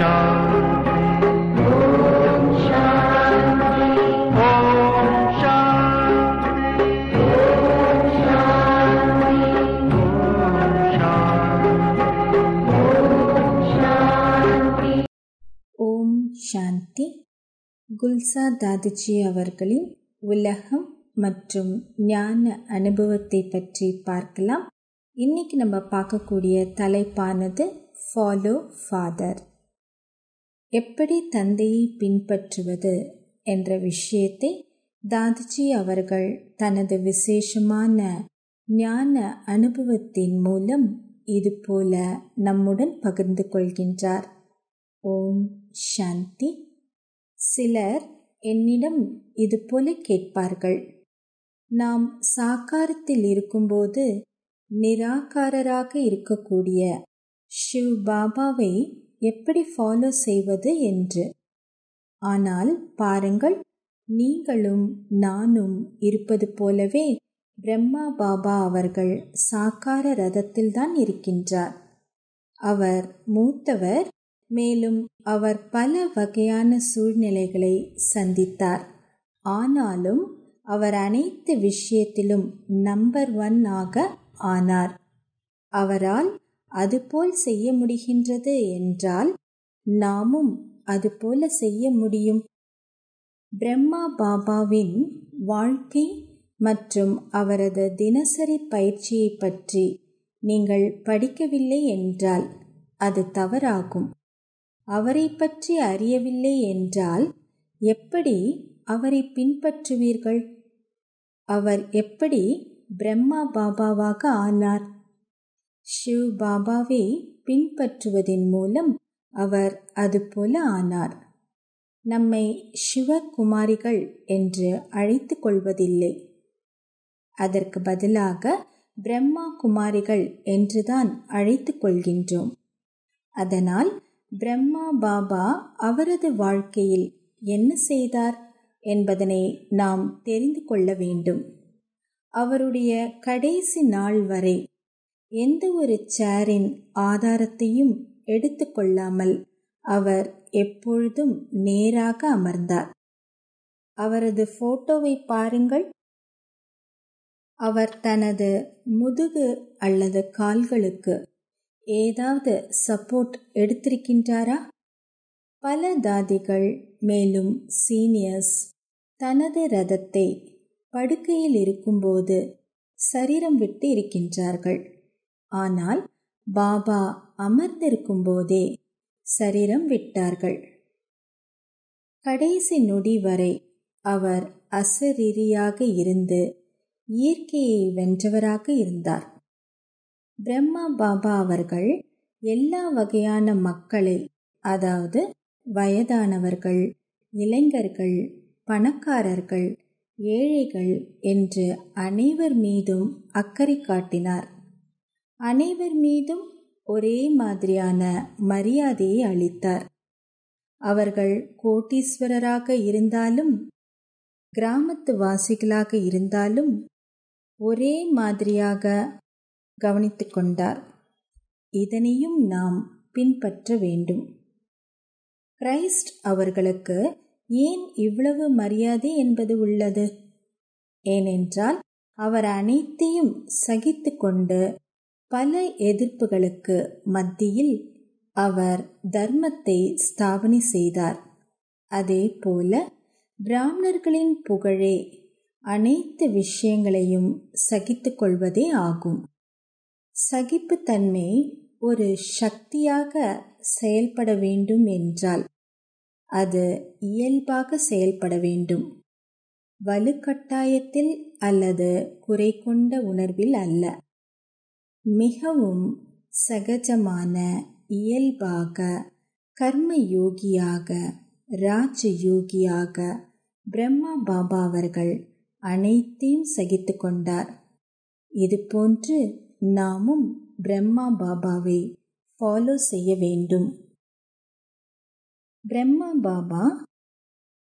சாந்தி குல்சா தாதிஜி அவர்களின் உலகம் மற்றும் ஞான அனுபவத்தை பற்றி பார்க்கலாம் இன்னைக்கு நம்ம பார்க்கக்கூடிய தலைப்பானது ஃபாலோ ஃபாதர் எப்படி தந்தையை பின்பற்றுவது என்ற விஷயத்தை தாதிஜி அவர்கள் தனது விசேஷமான ஞான அனுபவத்தின் மூலம் இதுபோல நம்முடன் பகிர்ந்து கொள்கின்றார் ஓம் சாந்தி சிலர் என்னிடம் இதுபோல கேட்பார்கள் நாம் சாக்காரத்தில் இருக்கும்போது நிராகாரராக இருக்கக்கூடிய ஷிவ் பாபாவை எப்படி ஃபாலோ செய்வது என்று ஆனால் பாருங்கள் நீங்களும் நானும் இருப்பது போலவே பிரம்மா பாபா அவர்கள் சாக்கார ரதத்தில்தான் இருக்கின்றார் அவர் மூத்தவர் மேலும் அவர் பல வகையான சூழ்நிலைகளை சந்தித்தார் ஆனாலும் அவர் அனைத்து விஷயத்திலும் நம்பர் ஒன் ஆக ஆனார் அவரால் அதுபோல் செய்ய முடிகின்றது என்றால் நாமும் அதுபோல செய்ய முடியும் பிரம்மா பாபாவின் வாழ்க்கை மற்றும் அவரது தினசரி பயிற்சியை பற்றி நீங்கள் படிக்கவில்லை என்றால் அது தவறாகும் அவரை பற்றி அறியவில்லை என்றால் எப்படி அவரை பின்பற்றுவீர்கள் அவர் எப்படி பிரம்மா பாபாவாக ஆனார் ஷிவ் பாபாவை பின்பற்றுவதன் மூலம் அவர் அதுபோல ஆனார் நம்மை சிவகுமாரிகள் என்று அழைத்து கொள்வதில்லை அதற்கு பதிலாக பிரம்மா குமாரிகள் என்றுதான் அழைத்து கொள்கின்றோம் அதனால் பிரம்மா பாபா அவரது வாழ்க்கையில் என்ன செய்தார் என்பதனை நாம் தெரிந்து கொள்ள வேண்டும் அவருடைய கடைசி நாள் வரை எந்த ஒரு சேரின் ஆதாரத்தையும் எடுத்துக்கொள்ளாமல் அவர் எப்பொழுதும் நேராக அமர்ந்தார் அவரது போட்டோவை பாருங்கள் அவர் தனது முதுகு அல்லது கால்களுக்கு ஏதாவது சப்போர்ட் எடுத்திருக்கின்றாரா பல தாதிகள் மேலும் சீனியர்ஸ் தனது ரதத்தை படுக்கையில் இருக்கும்போது சரீரம் விட்டு இருக்கின்றார்கள் ஆனால் பாபா அமர்ந்திருக்கும் போதே சரீரம் விட்டார்கள் கடைசி நொடி வரை அவர் அசரீரியாக இருந்து இயற்கையை வென்றவராக இருந்தார் பிரம்மா பாபா அவர்கள் எல்லா வகையான மக்களை அதாவது வயதானவர்கள் இளைஞர்கள் பணக்காரர்கள் ஏழைகள் என்று அனைவர் மீதும் அக்கறை காட்டினார் அனைவர் மீதும் ஒரே மாதிரியான மரியாதையை அளித்தார் அவர்கள் கோட்டீஸ்வரராக இருந்தாலும் கிராமத்து வாசிகளாக இருந்தாலும் ஒரே மாதிரியாக கவனித்து கொண்டார் இதனையும் நாம் பின்பற்ற வேண்டும் கிரைஸ்ட் அவர்களுக்கு ஏன் இவ்வளவு மரியாதை என்பது உள்ளது ஏனென்றால் அவர் அனைத்தையும் சகித்து கொண்டு பல எதிர்ப்புகளுக்கு மத்தியில் அவர் தர்மத்தை ஸ்தாபனை செய்தார் அதே போல பிராமணர்களின் புகழே அனைத்து விஷயங்களையும் சகித்து கொள்வதே ஆகும் சகிப்புத்தன்மை ஒரு சக்தியாக செயல்பட வேண்டும் என்றால் அது இயல்பாக செயல்பட வேண்டும் வலுக்கட்டாயத்தில் அல்லது குறை கொண்ட உணர்வில் அல்ல மிகவும் சகஜமான இயல்பாக கர்மயோகியாக ராஜயோகியாக ராஜ யோகியாக பிரம்மா பாபா அவர்கள் அனைத்தையும் சகித்து கொண்டார் இதுபோன்று நாமும் பிரம்மா பாபாவை ஃபாலோ செய்ய வேண்டும் பிரம்மா பாபா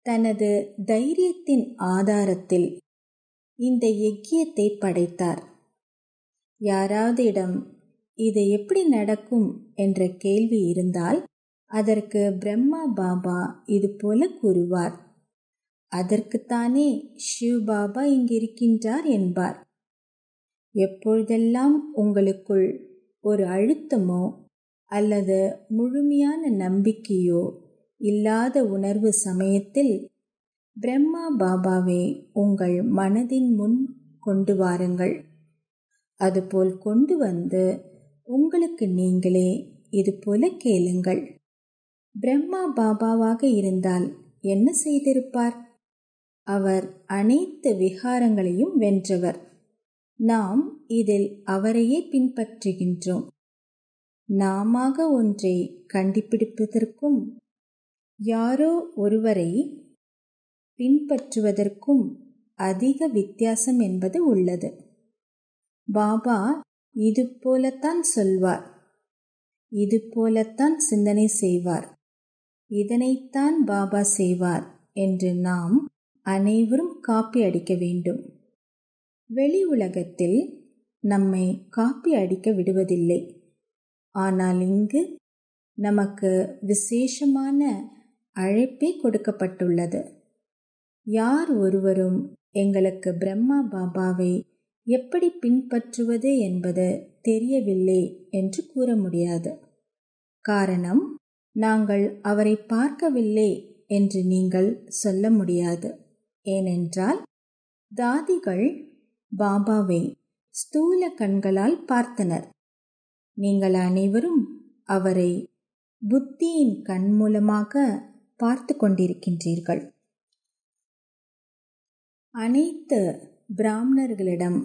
தனது தைரியத்தின் ஆதாரத்தில் இந்த யக்கியத்தை படைத்தார் யாராவது இடம் இது எப்படி நடக்கும் என்ற கேள்வி இருந்தால் அதற்கு பிரம்மா பாபா இது போல கூறுவார் அதற்குத்தானே ஷிவ் பாபா இங்கிருக்கின்றார் என்பார் எப்பொழுதெல்லாம் உங்களுக்குள் ஒரு அழுத்தமோ அல்லது முழுமையான நம்பிக்கையோ இல்லாத உணர்வு சமயத்தில் பிரம்மா பாபாவை உங்கள் மனதின் முன் கொண்டு வாருங்கள் அதுபோல் கொண்டு வந்து உங்களுக்கு நீங்களே இது போல கேளுங்கள் பிரம்மா பாபாவாக இருந்தால் என்ன செய்திருப்பார் அவர் அனைத்து விகாரங்களையும் வென்றவர் நாம் இதில் அவரையே பின்பற்றுகின்றோம் நாமாக ஒன்றை கண்டுபிடிப்பதற்கும் யாரோ ஒருவரை பின்பற்றுவதற்கும் அதிக வித்தியாசம் என்பது உள்ளது பாபா இது போலத்தான் சொல்வார் இது போலத்தான் சிந்தனை செய்வார் இதனைத்தான் பாபா செய்வார் என்று நாம் அனைவரும் காப்பி அடிக்க வேண்டும் வெளி உலகத்தில் நம்மை காப்பி அடிக்க விடுவதில்லை ஆனால் இங்கு நமக்கு விசேஷமான அழைப்பே கொடுக்கப்பட்டுள்ளது யார் ஒருவரும் எங்களுக்கு பிரம்மா பாபாவை எப்படி பின்பற்றுவது என்பது தெரியவில்லை என்று கூற முடியாது காரணம் நாங்கள் அவரை பார்க்கவில்லை என்று நீங்கள் சொல்ல முடியாது ஏனென்றால் தாதிகள் பாபாவை ஸ்தூல கண்களால் பார்த்தனர் நீங்கள் அனைவரும் அவரை புத்தியின் கண் மூலமாக பார்த்து கொண்டிருக்கின்றீர்கள் அனைத்து பிராமணர்களிடம்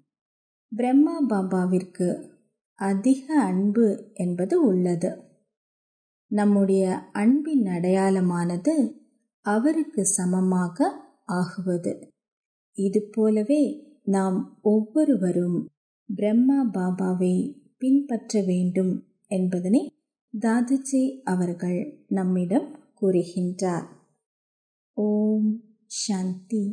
பிரம்மா பாபாவிற்கு அதிக அன்பு என்பது உள்ளது நம்முடைய அன்பின் அடையாளமானது அவருக்கு சமமாக ஆகுவது இது போலவே நாம் ஒவ்வொருவரும் பிரம்மா பாபாவை பின்பற்ற வேண்டும் என்பதனை தாதுஜி அவர்கள் நம்மிடம் கூறுகின்றார் ஓம் சாந்தி